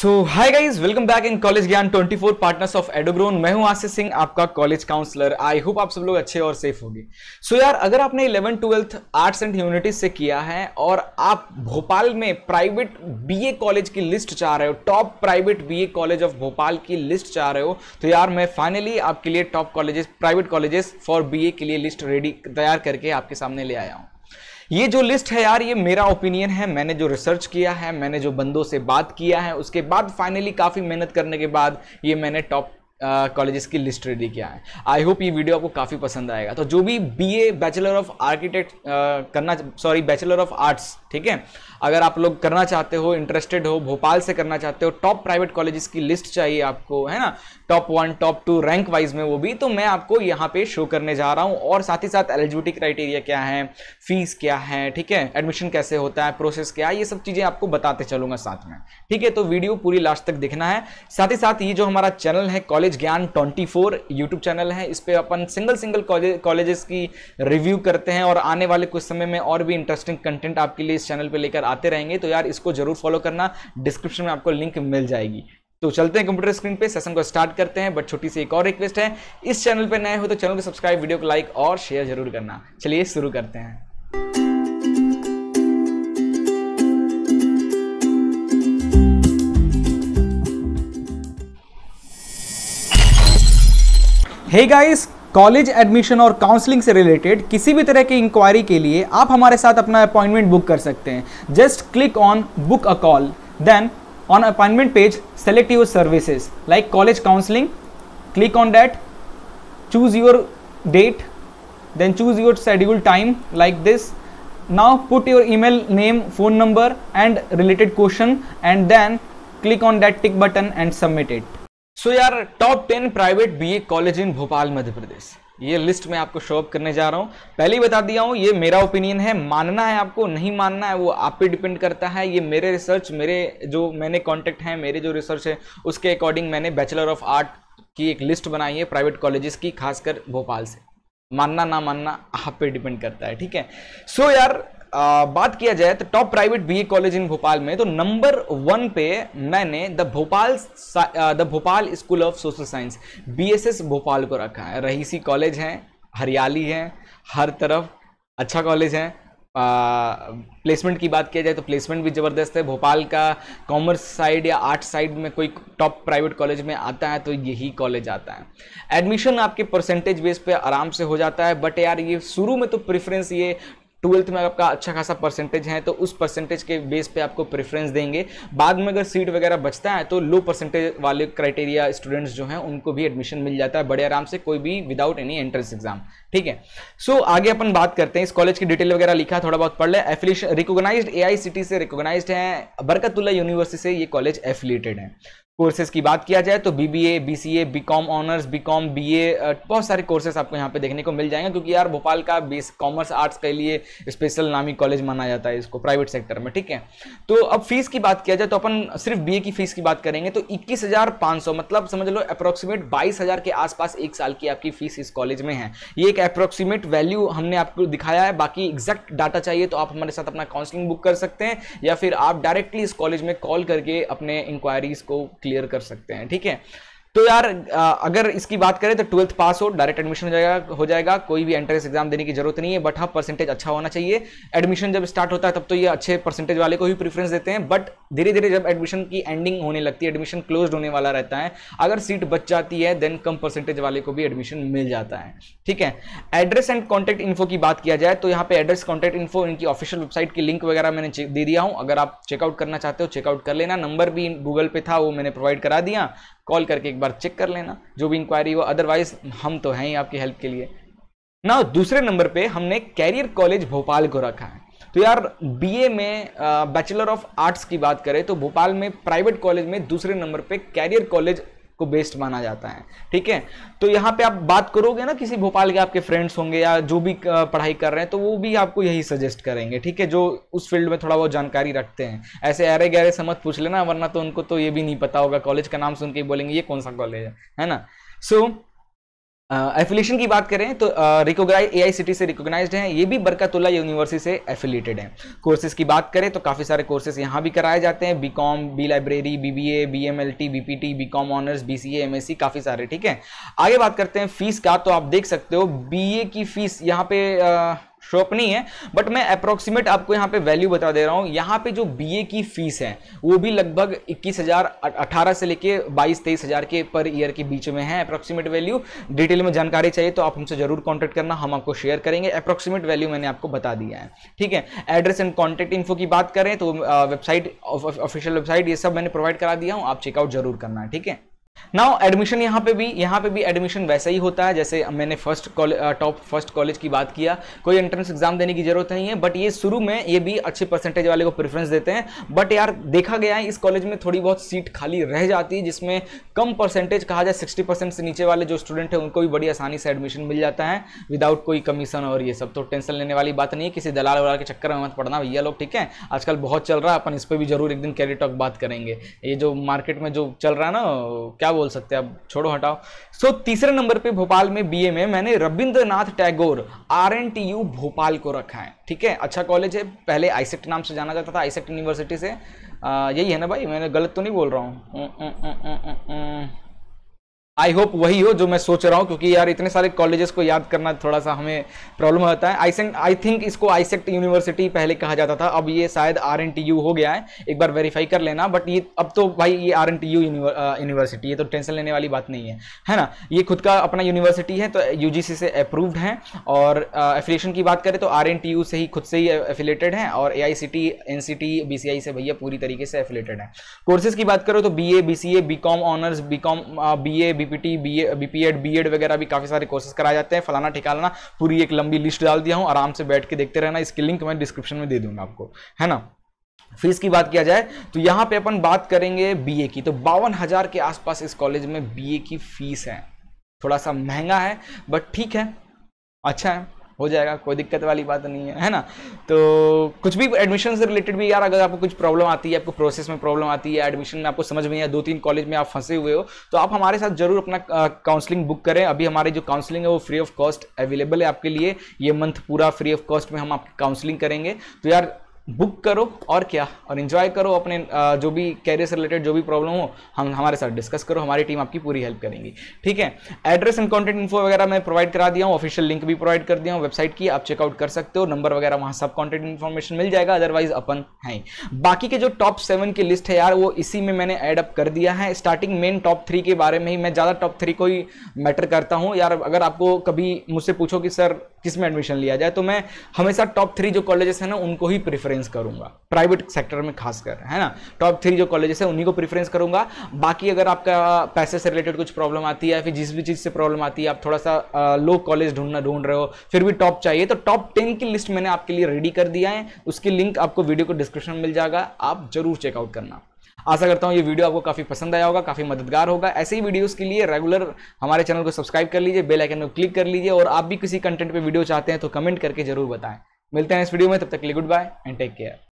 so hi guys welcome back in college Gyan 24 partners of एडोग्रोन मैं हूं आशीष सिंह आपका कॉलेज काउंसलर आई होप आप सब लोग अच्छे और सेफ होंगे सो so यार अगर आपने 11 ट्वेल्थ आर्ट्स एंड ह्यूनिटीज से किया है और आप भोपाल में प्राइवेट बीए कॉलेज की लिस्ट चाह रहे हो top private BA college of Bhopal की लिस्ट चाह रहे हो तो यार मैं फाइनली आपके लिए top colleges private colleges for B के लिए लिस्ट रेडी तैयार करके आपके सामने ले आया हूँ ये जो लिस्ट है यार ये मेरा ओपिनियन है मैंने जो रिसर्च किया है मैंने जो बंदों से बात किया है उसके बाद फाइनली काफ़ी मेहनत करने के बाद ये मैंने टॉप कॉलेजेस की लिस्ट रेडी किया है आई होप ये वीडियो आपको काफ़ी पसंद आएगा तो जो भी B A bachelor of architect करना सॉरी बैचलर ऑफ आर्ट्स ठीक है अगर आप लोग करना चाहते हो इंटरेस्टेड हो भोपाल से करना चाहते हो टॉप प्राइवेट कॉलेजेस की लिस्ट चाहिए आपको है ना top one top two rank wise में वो भी तो मैं आपको यहाँ पे शो करने जा रहा हूँ और साथ ही साथ एलिजिबिलिटी क्राइटेरिया क्या है फीस क्या है ठीक है एडमिशन कैसे होता है प्रोसेस क्या है ये सब चीज़ें आपको बताते चलूंगा साथ में ठीक है तो वीडियो पूरी लास्ट तक देखना है साथ ही साथ ये जो हमारा चैनल है college college Gyan 24 four YouTube channel है इस पर अपन सिंगल सिंगल कॉलेजेस की रिव्यू करते हैं और आने वाले कुछ समय में और भी इंटरेस्टिंग कंटेंट आपके लिए इस चैनल पर लेकर आते रहेंगे तो यार इसको जरूर फॉलो करना डिस्क्रिप्शन में आपको लिंक मिल जाएगी तो चलते हैं कंप्यूटर स्क्रीन पे सेशन को स्टार्ट करते हैं बट छोटी सी एक और रिक्वेस्ट है इस चैनल पे नए हो तो चैनल को सब्सक्राइब वीडियो को लाइक और शेयर जरूर करना चलिए शुरू करते हैं है गाइस कॉलेज एडमिशन और काउंसलिंग से रिलेटेड किसी भी तरह की इंक्वायरी के लिए आप हमारे साथ अपना अपॉइंटमेंट बुक कर सकते हैं just click on book a call then on appointment page select your services like college counselling click on that choose your date then choose your schedule time like this now put your email name phone number and related question and then click on that tick button and submit it so यार top ten private BA college in Bhopal Madhya Pradesh ये list मैं आपको show up करने जा रहा हूँ पहले ही बता दिया हूँ ये मेरा ओपिनियन है मानना है आपको नहीं मानना है वो आप पे डिपेंड करता है ये मेरे रिसर्च मेरे जो मैंने कॉन्टेक्ट है मेरे जो रिसर्च है उसके अकॉर्डिंग मैंने बैचलर ऑफ आर्ट की एक लिस्ट बनाई है प्राइवेट कॉलेजेस की खासकर भोपाल से मानना ना मानना आप पे डिपेंड करता है ठीक है सो so यार बात किया जाए तो top private BA college in Bhopal में तो नंबर वन पे मैंने the Bhopal the Bhopal school of social science BSS Bhopal को रखा है रहीसी कॉलेज हैं हरियाली है हर तरफ अच्छा कॉलेज है प्लेसमेंट की बात किया जाए तो प्लेसमेंट भी ज़बरदस्त है भोपाल का कॉमर्स साइड या आर्ट साइड में कोई टॉप प्राइवेट कॉलेज में आता है तो यही कॉलेज आता है एडमिशन आपके परसेंटेज बेस पे आराम से हो जाता है बट यार ये शुरू में तो प्रेफरेंस ये ट्वेल्थ में आपका अच्छा खासा परसेंटेज है तो उस परसेंटेज के बेस पे आपको प्रेफरेंस देंगे बाद में अगर सीट वगैरह बचता है तो लो परसेंटेज वाले क्राइटेरिया स्टूडेंट्स जो हैं उनको भी एडमिशन मिल जाता है बड़े आराम से कोई भी विदाउट एनी एंट्रेंस एग्जाम ठीक है सो so, आगे अपन बात करते हैं इस कॉलेज की डिटेल वगैरह लिखा थोड़ा बहुत पढ़ लें एफिलेशन रिकोगनाइज ए से रिकोगनाइज है बरकतुल्ला यूनिवर्सिटी से ये कॉलेज एफिलेटेड है कोर्सेज की बात किया जाए तो B B A B C A B com honours B com B A बहुत सारे कोर्सेज आपको यहाँ पे देखने को मिल जाएंगे क्योंकि यार भोपाल का बेस कॉमर्स आर्ट्स के लिए स्पेशल नामी कॉलेज माना जाता है इसको प्राइवेट सेक्टर में ठीक है तो अब फीस की बात किया जाए तो अपन सिर्फ बी की फीस की बात करेंगे तो इक्कीस मतलब समझ लो अप्रोक्सीमेट बाईस के आसपास एक साल की आपकी फीस इस कॉलेज में है ये एक अप्रोक्सीमेट वैल्यू हमने आपको दिखाया है बाकी एग्जैक्ट डाटा चाहिए तो आप हमारे साथ अपना काउंसलिंग बुक कर सकते हैं या फिर आप डायरेक्टली इस कॉलेज में कॉल करके अपने इंक्वायरीज को क्लियर कर सकते हैं ठीक है तो यार अगर इसकी बात करें तो ट्वेल्थ पास हो डायरेक्ट एडमिशन हो जाएगा हो जाएगा कोई भी एंट्रेंस एग्जाम देने की जरूरत नहीं है बट हाँ परसेंटेज अच्छा होना चाहिए एडमिशन जब स्टार्ट होता है तब तो ये अच्छे परसेंटेज वाले को ही प्रीफरेंस देते हैं बट धीरे धीरे जब एडमिशन की एंडिंग होने लगती है एडमिशन क्लोज होने वाला रहता है अगर सीट बच जाती है देन कम परसेंटेज वाले को भी एडमिशन मिल जाता है ठीक है एड्रेस एंड कॉन्टैक्ट इन्फो की बात किया जाए तो यहाँ पे एड्रेस कॉन्टैक्ट इन्फो इनकी ऑफिशियल वेबसाइट की लिंक वगैरह मैंने दे दिया हूँ अगर आप चेकआउट करना चाहते हो चेकआउट कर लेना नंबर भी गूगल पे था वो मैंने प्रोवाइड करा दिया कॉल करके एक बार चेक कर लेना जो भी इंक्वायरी हो अदरवाइज हम तो हैं ही आपकी हेल्प के लिए ना दूसरे नंबर पे हमने कैरियर कॉलेज भोपाल को रखा है तो यार बीए में बैचलर ऑफ आर्ट्स की बात करें तो भोपाल में प्राइवेट कॉलेज में दूसरे नंबर पे कैरियर कॉलेज को बेस्ट माना जाता है ठीक है तो यहाँ पे आप बात करोगे ना किसी भोपाल के आपके फ्रेंड्स होंगे या जो भी पढ़ाई कर रहे हैं तो वो भी आपको यही सजेस्ट करेंगे ठीक है जो उस फील्ड में थोड़ा बहुत जानकारी रखते हैं ऐसे अरे गहरे समझ पूछ लेना वरना तो उनको तो ये भी नहीं पता होगा कॉलेज का नाम सुन के बोलेंगे ये कौन सा कॉलेज है है ना सो so, एफिलेशन की बात करें तो recognise A I C T से रिकोगनाइज है ये भी बरकतुल्ला यूनिवर्सिटी से एफिलेटेड है कोर्सेज की बात करें तो काफ़ी सारे कोर्सेज यहाँ भी कराए जाते हैं B com B library B B A B M L T B P T B com honours B C M S C काफ़ी सारे ठीक है आगे बात करते हैं फीस का तो आप देख सकते हो बी ए की फीस यहाँ पे आ, शॉप नहीं है बट मैं अप्रोक्सीमेट आपको यहाँ पे वैल्यू बता दे रहा हूँ यहाँ पे जो बीए की फीस है वो भी लगभग इक्कीस हज़ार अठारह से लेके बाईस तेईस हज़ार के पर ईयर के बीच में है अप्रोक्सीमेट वैल्यू डिटेल में जानकारी चाहिए तो आप हमसे जरूर कॉन्टैक्ट करना हम आपको शेयर करेंगे अप्रोक्सीमेट वैल्यू मैंने आपको बता दिया है ठीक है एड्रेस एंड कॉन्टैक्ट इन्फो की बात करें तो वेबसाइट ऑफिशियल वेबसाइट ये सब मैंने प्रोवाइड करा दिया हूँ आप चेकआउट जरूर करना ठीक है नाउ एडमिशन यहाँ पे भी यहाँ पे भी एडमिशन वैसा ही होता है जैसे मैंने फर्स्ट टॉप फर्स्ट कॉलेज की बात किया कोई एंट्रेंस एग्जाम देने की जरूरत नहीं है बट ये शुरू में ये भी अच्छे परसेंटेज वाले को प्रेफरेंस देते हैं बट यार देखा गया है इस कॉलेज में थोड़ी बहुत सीट खाली रह जाती है जिसमें कम परसेंटेज कहा जाए सिक्सटी परसेंट से नीचे वाले जो स्टूडेंट हैं उनको भी बड़ी आसानी से एडमिशन मिल जाता है विदाउट कोई कमीशन और ये सब तो टेंशन लेने वाली बात नहीं है किसी दलाल वलाल के चक्कर में मत पड़ना भैया लोग ठीक है आजकल बहुत चल रहा है अपन इस पर भी जरूर एक दिन कैरी टॉक बात करेंगे ये जो मार्केट में जो चल रहा है ना क्या क्या बोल सकते हैं अब छोड़ो हटाओ सो so, तीसरे नंबर पे भोपाल में बीए में मैंने Rabindranath Tagore R N T U Bhopal को रखा है ठीक है अच्छा कॉलेज है पहले आईसेक्ट e नाम से जाना जाता था आईसेक्ट यूनिवर्सिटी e से आ, यही है ना भाई मैंने गलत तो नहीं बोल रहा हूँ आई होप वही हो जो मैं सोच रहा हूँ क्योंकि यार इतने सारे कॉलेजेस को याद करना थोड़ा सा हमें प्रॉब्लम होता है आई सेंट आई थिंक इसको आईसेक्ट यूनिवर्सिटी पहले कहा जाता था अब ये शायद आर हो गया है एक बार वेरीफाई कर लेना बट ये अब तो भाई ये आर यूनिवर्सिटी ये तो टेंशन लेने वाली बात नहीं है है ना ये खुद का अपना यूनिवर्सिटी है तो यू से अप्रूव्ड है और एफिलेशन की बात करें तो आर से ही खुद से ही एफिलेटेड है और A I C T N C T B C I से भैया पूरी तरीके से एफिलेटेड है कोर्सेज की बात करो तो B A B C A B com honours B com B A B CPT BA BPEd BEd वगैरह भी काफ़ी सारे कोर्सेस कराए जाते हैं फलाना ठिकाना पूरी एक लंबी लिस्ट डाल दिया हूं आराम से बैठ के देखते रहना इसकी लिंक मैं डिस्क्रिप्शन में दे दूंगा आपको है ना फीस की बात किया जाए तो यहाँ पे अपन बात करेंगे बी की तो बावन के आसपास इस कॉलेज में बी की फीस है थोड़ा सा महंगा है बट ठीक है अच्छा है हो जाएगा कोई दिक्कत वाली बात नहीं है है ना तो कुछ भी एडमिशन से रिलेटेड भी यार अगर आपको कुछ प्रॉब्लम आती है आपको प्रोसेस में प्रॉब्लम आती है एडमिशन में आपको समझ में आया दो तीन कॉलेज में आप फंसे हुए हो तो आप हमारे साथ जरूर अपना काउंसलिंग बुक करें अभी हमारी जो काउंसलिंग है वो फ्री ऑफ कॉस्ट अवेलेबल है आपके लिए ये मंथ पूरा फ्री ऑफ कॉस्ट में हम आपकी काउंसलिंग करेंगे तो यार बुक करो और क्या और इन्जॉय करो अपने जो भी कैरियर से रिलेटेड जो भी प्रॉब्लम हो हम हमारे साथ डिस्कस करो हमारी टीम आपकी पूरी हेल्प करेंगी ठीक है एड्रेस एंड कॉन्टेंट इन्फो वगैरह मैं प्रोवाइड करा दिया हूँ ऑफिशियल लिंक भी प्रोवाइड कर दिया हूँ वेबसाइट की आप चेकआउट कर सकते हो नंबर वगैरह वहाँ सब कॉन्टेंट इन्फॉर्मेशन मिल जाएगा अदरवाइज अपन है बाकी के जो टॉप सेवन की लिस्ट है यार वो इसी में मैंने एडअप कर दिया है स्टार्टिंग मेन टॉप थ्री के बारे में ही मैं ज़्यादा टॉप थ्री को ही मैटर करता हूँ यार अगर आपको कभी मुझसे पूछो कि सर किस में एडमिशन लिया जाए तो मैं हमेशा टॉप थ्री जो कॉलेजेस है ना उनको ही प्रेफरेंस करूंगा प्राइवेट सेक्टर में खासकर है ना टॉप थ्री जो कॉलेजेस है उन्हीं को प्रेफरेंस करूंगा बाकी अगर आपका पैसे से रिलेटेड कुछ प्रॉब्लम आती है फिर जिस भी चीज़ से प्रॉब्लम आती है आप थोड़ा सा लो कॉलेज ढूंढना ढूंढ रहे हो फिर भी टॉप चाहिए तो टॉप टेन की लिस्ट मैंने आपके लिए रेडी कर दिया है उसकी लिंक आपको वीडियो को डिस्क्रिप्शन में मिल जाएगा आप जरूर चेकआउट करना आशा करता हूँ ये वीडियो आपको काफ़ी पसंद आया होगा काफ़ी मददगार होगा ऐसे ही वीडियोस के लिए रेगुलर हमारे चैनल को सब्सक्राइब कर लीजिए बेल आइकन को क्लिक कर लीजिए और आप भी किसी कंटेंट पर वीडियो चाहते हैं तो कमेंट करके जरूर बताएं मिलते हैं इस वीडियो में तब तक के लिए goodbye and take care